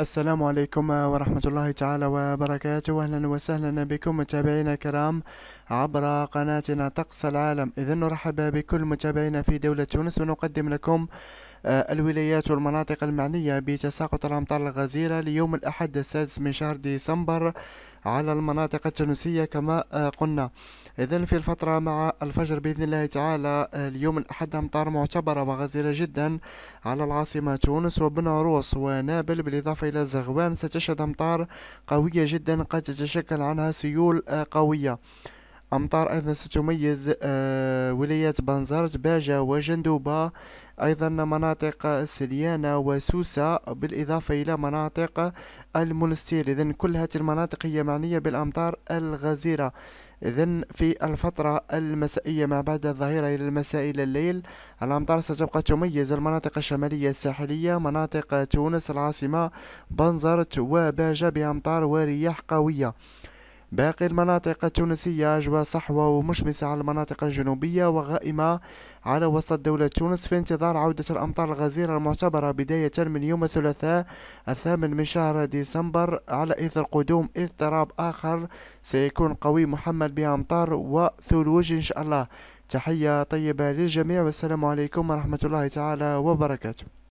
السلام عليكم ورحمة الله تعالى وبركاته أهلا وسهلا بكم متابعينا الكرام عبر قناتنا طقس العالم إذا نرحب بكل متابعينا في دولة تونس ونقدم لكم آه، الولايات والمناطق المعنية بتساقط الأمطار الغزيرة ليوم الأحد السادس من شهر ديسمبر على المناطق التونسية كما آه، قلنا إذا في الفترة مع الفجر بإذن الله تعالى آه، اليوم الأحد أمطار معتبرة وغزيرة جدا على العاصمة تونس وبناروس ونابل بالإضافة إلى زغوان ستشهد أمطار قوية جدا قد تتشكل عنها سيول آه، قوية أمطار أيضا ستميز آه، ولايات بنزرت باجة وجندوبة أيضا مناطق سليانة وسوسة بالإضافة إلى مناطق المنستير إذا كل هذه المناطق هي معنية بالأمطار الغزيرة إذا في الفترة المسائية ما بعد الظهيرة إلى المساء إلى الليل الأمطار ستبقى تميز المناطق الشمالية الساحلية مناطق تونس العاصمة بنزرت وباجة بأمطار ورياح قوية باقي المناطق التونسية أجواء صحوة ومشمسة على المناطق الجنوبية وغائمة على وسط دولة تونس في انتظار عودة الأمطار الغزيرة المعتبرة بداية من يوم الثلاثاء الثامن من شهر ديسمبر على إثر قدوم اضطراب آخر سيكون قوي محمل بأمطار وثلوج إن شاء الله تحية طيبة للجميع والسلام عليكم ورحمة الله تعالى وبركاته